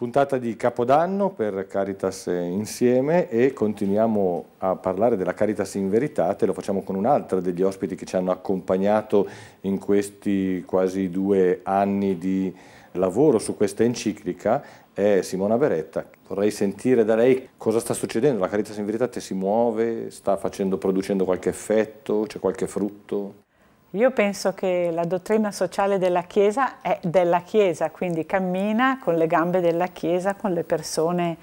puntata di Capodanno per Caritas Insieme e continuiamo a parlare della Caritas in Veritate, lo facciamo con un'altra degli ospiti che ci hanno accompagnato in questi quasi due anni di lavoro su questa enciclica, è Simona Beretta. Vorrei sentire da lei cosa sta succedendo, la Caritas in Veritate si muove, sta facendo, producendo qualche effetto, c'è qualche frutto? Io penso che la dottrina sociale della Chiesa è della Chiesa, quindi cammina con le gambe della Chiesa, con le persone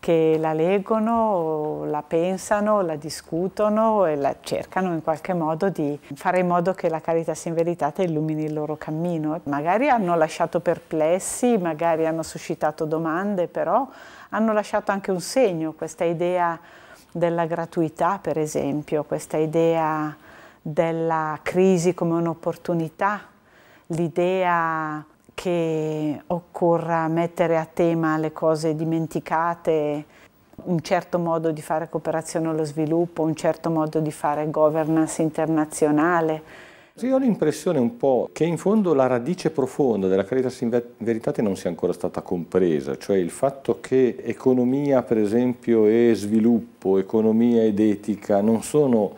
che la leggono, la pensano, la discutono e la cercano in qualche modo di fare in modo che la carità sia in e illumini il loro cammino. Magari hanno lasciato perplessi, magari hanno suscitato domande, però hanno lasciato anche un segno, questa idea della gratuità per esempio, questa idea della crisi come un'opportunità, l'idea che occorra mettere a tema le cose dimenticate, un certo modo di fare cooperazione allo sviluppo, un certo modo di fare governance internazionale. Sì, ho l'impressione un po' che in fondo la radice profonda della Caritas in Veritate non sia ancora stata compresa, cioè il fatto che economia per esempio e sviluppo, economia ed etica non sono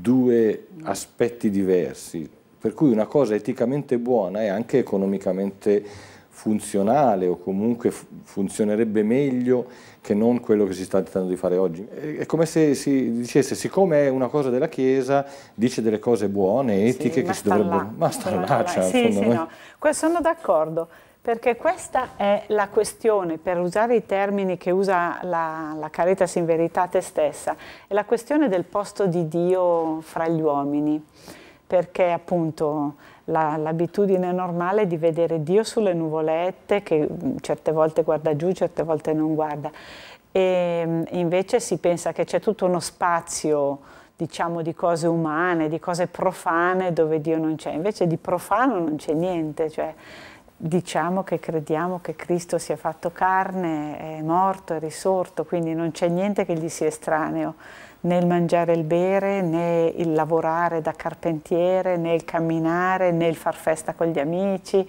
due aspetti diversi, per cui una cosa eticamente buona è anche economicamente funzionale o comunque funzionerebbe meglio che non quello che si sta tentando di fare oggi. È come se si dicesse, siccome è una cosa della Chiesa, dice delle cose buone, etiche, sì, che si dovrebbero... Là. Ma sta là, là cioè, sì, sì, no. sono d'accordo. Perché questa è la questione, per usare i termini che usa la, la Caritas in Veritate stessa, è la questione del posto di Dio fra gli uomini, perché appunto l'abitudine normale è di vedere Dio sulle nuvolette, che mm, certe volte guarda giù, certe volte non guarda, e mm, invece si pensa che c'è tutto uno spazio diciamo di cose umane, di cose profane dove Dio non c'è, invece di profano non c'è niente, cioè diciamo che crediamo che Cristo sia fatto carne, è morto, è risorto, quindi non c'è niente che gli sia estraneo, né il mangiare e il bere, né il lavorare da carpentiere, né il camminare, né il far festa con gli amici.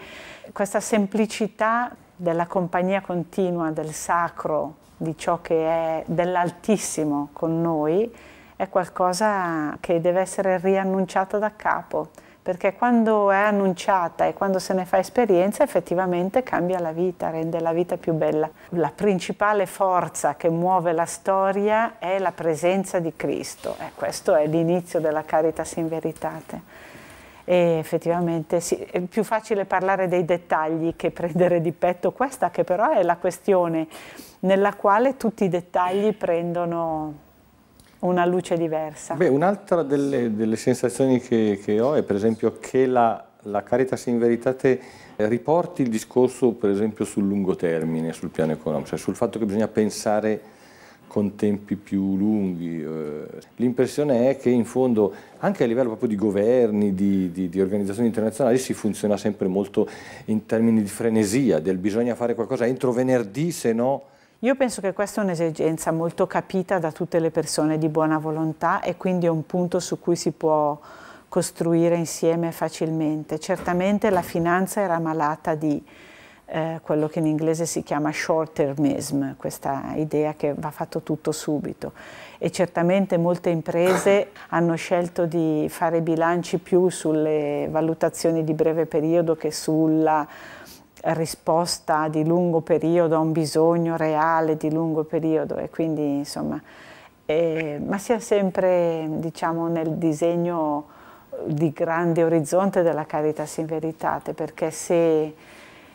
Questa semplicità della compagnia continua, del sacro, di ciò che è dell'altissimo con noi, è qualcosa che deve essere riannunciato da capo perché quando è annunciata e quando se ne fa esperienza effettivamente cambia la vita, rende la vita più bella. La principale forza che muove la storia è la presenza di Cristo e eh, questo è l'inizio della Caritas in Veritate. E effettivamente sì, è più facile parlare dei dettagli che prendere di petto questa che però è la questione nella quale tutti i dettagli prendono una luce diversa. Beh, un'altra delle, delle, sensazioni che, che, ho è per esempio che la, la Caritas in Veritate eh, riporti il discorso per esempio sul lungo termine, sul piano economico, cioè sul fatto che bisogna pensare con tempi più lunghi. Eh. L'impressione è che in fondo anche a livello proprio di governi, di, di, di, organizzazioni internazionali si funziona sempre molto in termini di frenesia, del bisogna fare qualcosa entro venerdì se no io penso che questa è un'esigenza molto capita da tutte le persone di buona volontà e quindi è un punto su cui si può costruire insieme facilmente. Certamente la finanza era malata di eh, quello che in inglese si chiama short termism, questa idea che va fatto tutto subito. E certamente molte imprese hanno scelto di fare bilanci più sulle valutazioni di breve periodo che sulla risposta di lungo periodo a un bisogno reale di lungo periodo e quindi insomma, eh, ma sia sempre diciamo, nel disegno eh, di grande orizzonte della Caritas in Veritate, perché se,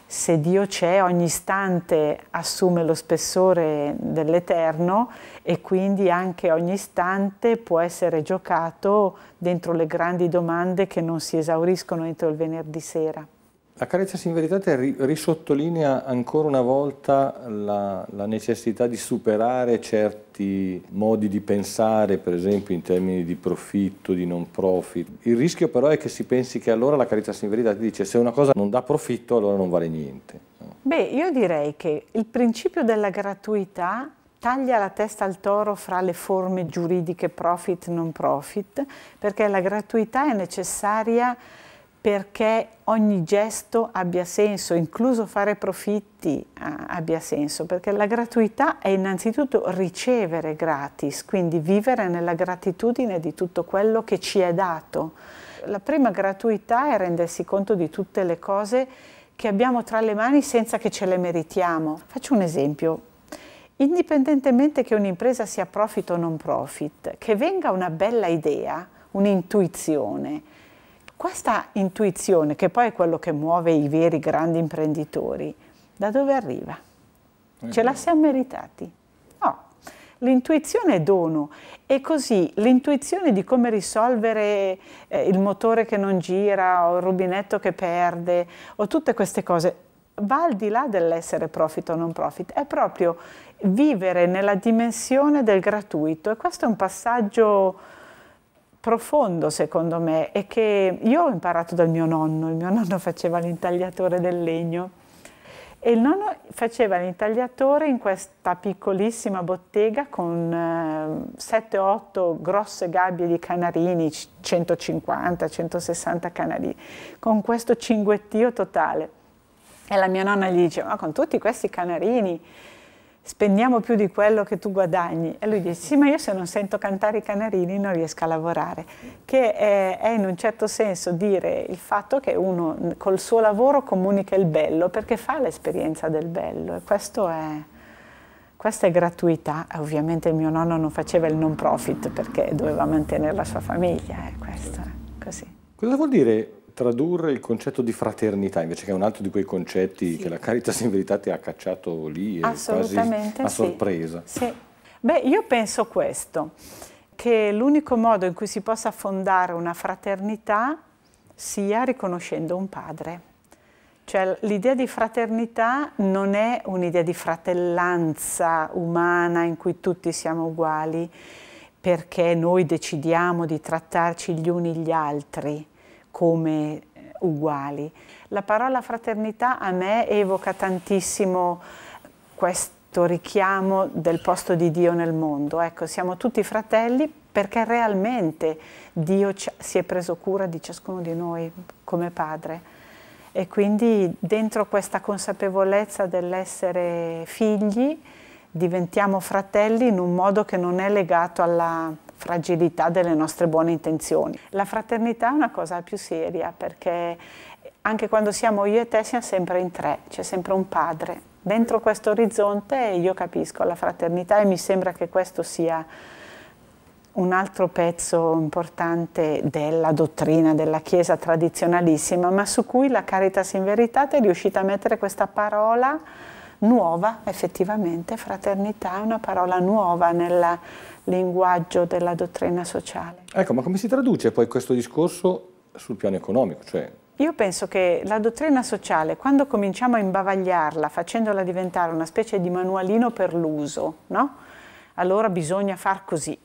se Dio c'è, ogni istante assume lo spessore dell'Eterno e quindi anche ogni istante può essere giocato dentro le grandi domande che non si esauriscono entro il venerdì sera. La carezza sin verità risottolinea ancora una volta la, la, necessità di superare certi modi di pensare, per esempio in termini di profitto, di non profit. Il rischio però è che si pensi che allora la carezza sin verità ti dice se una cosa non dà profitto allora non vale niente. Beh, io direi che il principio della gratuità taglia la testa al toro fra le forme giuridiche profit-non profit, perché la gratuità è necessaria perché ogni gesto abbia senso, incluso fare profitti eh, abbia senso, perché la gratuità è innanzitutto ricevere gratis, quindi vivere nella gratitudine di tutto quello che ci è dato. La prima gratuità è rendersi conto di tutte le cose che abbiamo tra le mani senza che ce le meritiamo. Faccio un esempio. Indipendentemente che un'impresa sia profit o non profit, che venga una bella idea, un'intuizione, questa intuizione, che poi è quello che muove i veri grandi imprenditori, da dove arriva? Eh. Ce la siamo meritati? No, l'intuizione è dono e così l'intuizione di come risolvere eh, il motore che non gira o il rubinetto che perde o tutte queste cose va al di là dell'essere profit o non profit, è proprio vivere nella dimensione del gratuito e questo è un passaggio profondo secondo me è che io ho imparato dal mio nonno, il mio nonno faceva l'intagliatore del legno e il nonno faceva l'intagliatore in questa piccolissima bottega con eh, 7-8 grosse gabbie di canarini, 150-160 canarini, con questo cinguettio totale. E la mia nonna gli diceva, ma con tutti questi canarini spendiamo più di quello che tu guadagni. E lui dice, sì, ma io se non sento cantare i canarini non riesco a lavorare, che è, è in un certo senso dire il fatto che uno col suo lavoro comunica il bello, perché fa l'esperienza del bello e questo è, questa è gratuità. Ovviamente mio nonno non faceva il non profit perché doveva mantenere la sua famiglia, eh, è questo, così. Cosa vuol dire tradurre il concetto di fraternità, invece che è un altro di quei concetti sì. che la Caritas in verità ti ha cacciato lì quasi a sorpresa. Sì. sì. Beh, io penso questo, che l'unico modo in cui si possa fondare una fraternità sia riconoscendo un padre. Cioè l'idea di fraternità non è un'idea di fratellanza umana in cui tutti siamo uguali perché noi decidiamo di trattarci gli uni gli altri, come eh, uguali. La parola fraternità a me evoca tantissimo questo richiamo del posto di Dio nel mondo. Ecco, siamo tutti fratelli perché realmente Dio si è preso cura di ciascuno di noi come padre. E quindi dentro questa consapevolezza dell'essere figli diventiamo fratelli in un modo che non è legato alla fragilità delle nostre buone intenzioni. La fraternità è una cosa più seria perché anche quando siamo io e te siamo sempre in tre, c'è sempre un padre. Dentro questo orizzonte io capisco la fraternità e mi sembra che questo sia un altro pezzo importante della dottrina della Chiesa tradizionalissima, ma su cui la Caritas in Veritate è riuscita a mettere questa parola nuova effettivamente, fraternità è una parola nuova nel linguaggio della dottrina sociale. Ecco, ma come si traduce poi questo discorso sul piano economico? Cioè... Io penso che la dottrina sociale, quando cominciamo a imbavagliarla, facendola diventare una specie di manualino per l'uso, no? allora bisogna far così,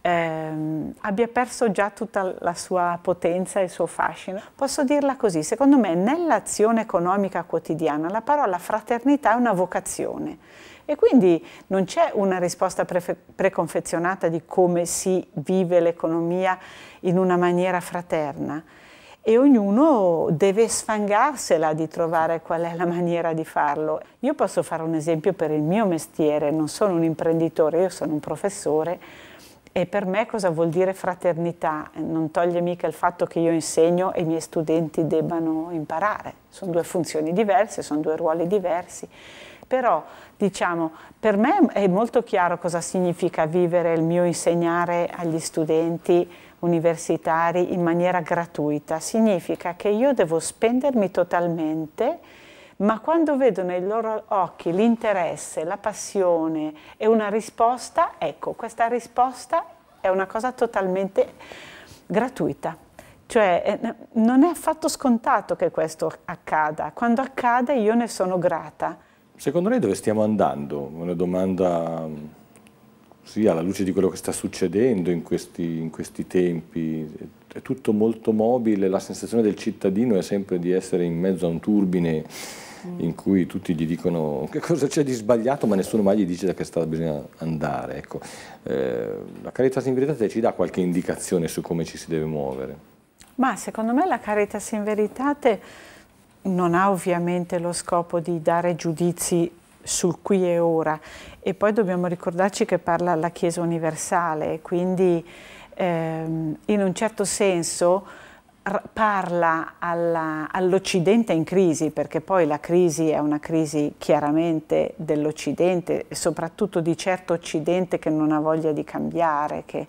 ehm, abbia perso già tutta la sua potenza e il suo fascino. Posso dirla così, secondo me nell'azione economica quotidiana la parola fraternità è una vocazione e quindi non c'è una risposta pre preconfezionata di come si vive l'economia in una maniera fraterna e ognuno deve sfangarsela di trovare qual è la maniera di farlo. Io posso fare un esempio per il mio mestiere, non sono un imprenditore, io sono un professore, e per me cosa vuol dire fraternità? Non toglie mica il fatto che io insegno e i miei studenti debbano imparare. Sono due funzioni diverse, sono due ruoli diversi. Però, diciamo, per me è molto chiaro cosa significa vivere il mio insegnare agli studenti universitari in maniera gratuita. Significa che io devo spendermi totalmente ma quando vedo nei loro occhi l'interesse, la passione e una risposta, ecco, questa risposta è una cosa totalmente gratuita. Cioè eh, non è affatto scontato che questo accada, quando accade io ne sono grata. Secondo lei dove stiamo andando? Una domanda mm, sì, alla luce di quello che sta succedendo in questi, in questi tempi, è tutto molto mobile, la sensazione del cittadino è sempre di essere in mezzo a un turbine in cui tutti gli dicono che cosa c'è di sbagliato, ma nessuno mai gli dice da che strada bisogna andare. Ecco. Eh, la Caritas in verità ci dà qualche indicazione su come ci si deve muovere. Ma secondo me la Caritas in Veritate non ha ovviamente lo scopo di dare giudizi sul qui e ora e poi dobbiamo ricordarci che parla la Chiesa universale, quindi ehm, in un certo senso parla all'Occidente in crisi, perché poi la crisi è una crisi chiaramente dell'Occidente, e soprattutto di certo Occidente che non ha voglia di cambiare, che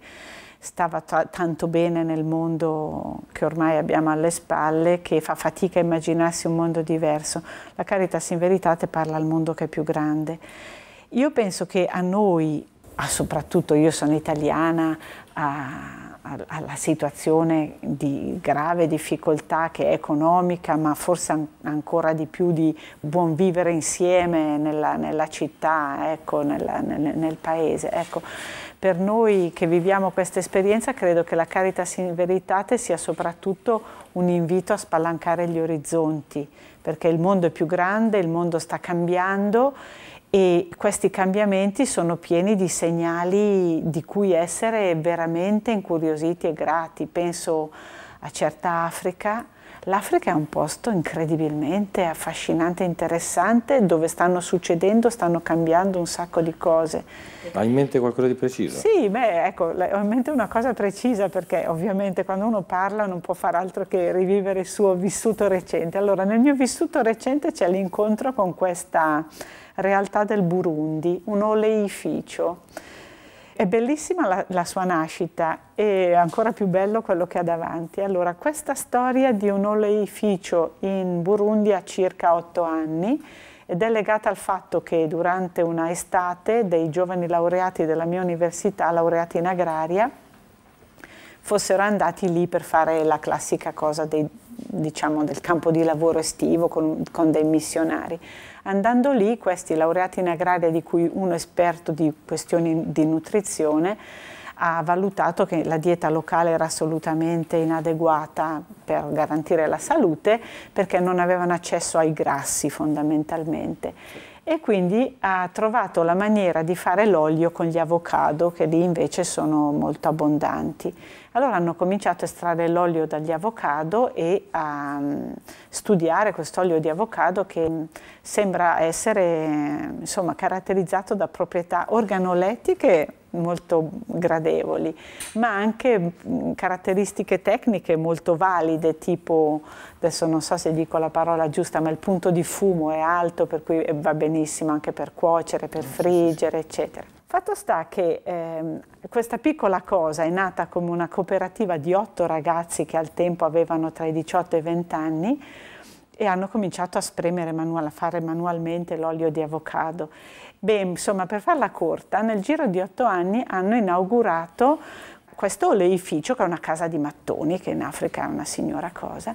stava tanto bene nel mondo che ormai abbiamo alle spalle, che fa fatica a immaginarsi un mondo diverso. La Caritas in Veritate parla al mondo che è più grande. Io penso che a noi, ah, soprattutto io sono italiana, a ah, alla situazione di grave difficoltà che è economica, ma forse an ancora di più di buon vivere insieme nella, nella città, ecco, nella, nel, nel, paese. Ecco, per noi che viviamo questa esperienza credo che la Caritas in Veritate sia soprattutto un invito a spalancare gli orizzonti, perché il mondo è più grande, il mondo sta cambiando e questi cambiamenti sono pieni di segnali di cui essere veramente incuriositi e grati. Penso a certa Africa. L'Africa è un posto incredibilmente affascinante, interessante, dove stanno succedendo, stanno cambiando un sacco di cose. Hai in mente qualcosa di preciso? Sì, beh, ecco, ho in mente una cosa precisa perché ovviamente quando uno parla non può fare altro che rivivere il suo vissuto recente. Allora, nel mio vissuto recente c'è l'incontro con questa realtà del Burundi, un oleificio. È bellissima la, la, sua nascita e ancora più bello quello che ha davanti. Allora, questa storia di un oleificio in Burundi ha circa otto anni ed è legata al fatto che durante una estate dei giovani laureati della mia università, laureati in agraria, fossero andati lì per fare la classica cosa dei, diciamo, del campo di lavoro estivo con, con, dei missionari. Andando lì, questi laureati in agraria, di cui uno esperto di questioni di nutrizione, ha valutato che la dieta locale era assolutamente inadeguata per garantire la salute perché non avevano accesso ai grassi fondamentalmente e quindi ha trovato la maniera di fare l'olio con gli avocado che lì invece sono molto abbondanti. Allora hanno cominciato a estrarre l'olio dagli avocado e a mm, studiare quest'olio di avocado che mm, sembra essere mm, insomma, caratterizzato da proprietà organolettiche molto gradevoli, ma anche caratteristiche tecniche molto valide, tipo, adesso non so se dico la parola giusta, ma il punto di fumo è alto, per cui eh, va benissimo anche per cuocere, per friggere, eccetera. Fatto sta che eh, questa piccola cosa è nata come una cooperativa di otto ragazzi che al tempo avevano tra i 18 e i 20 anni, e hanno cominciato a spremere, manual, a fare manualmente l'olio di avocado. Beh, insomma, per farla corta, nel giro di otto anni hanno inaugurato questo oleificio, che è una casa di mattoni, che in Africa è una signora cosa,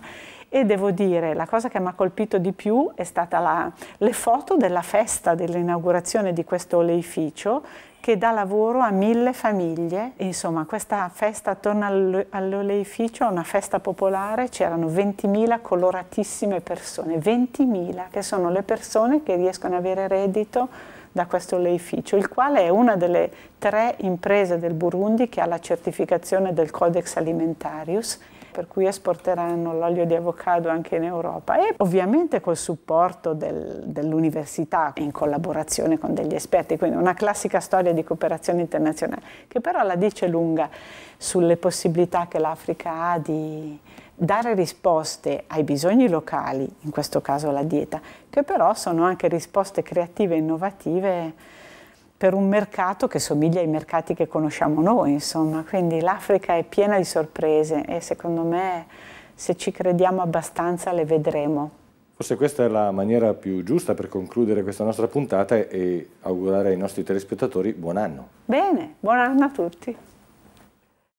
e devo dire la cosa che mi ha colpito di più è stata la, le foto della festa dell'inaugurazione di questo oleificio che dà lavoro a mille famiglie. Insomma, questa festa attorno all'oleificio è una festa popolare, c'erano 20.000 coloratissime persone, 20.000 che sono le persone che riescono ad avere reddito da questo oleificio, il quale è una delle tre imprese del Burundi che ha la certificazione del Codex Alimentarius per cui esporteranno l'olio di avocado anche in Europa e ovviamente col supporto del, dell'università in collaborazione con degli esperti, quindi una classica storia di cooperazione internazionale che però la dice lunga sulle possibilità che l'Africa ha di dare risposte ai bisogni locali, in questo caso la dieta, che però sono anche risposte creative e innovative per un mercato che somiglia ai mercati che conosciamo noi, insomma. Quindi l'Africa è piena di sorprese e secondo me se ci crediamo abbastanza le vedremo. Forse questa è la maniera più giusta per concludere questa nostra puntata e augurare ai nostri telespettatori buon anno. Bene, buon anno a tutti.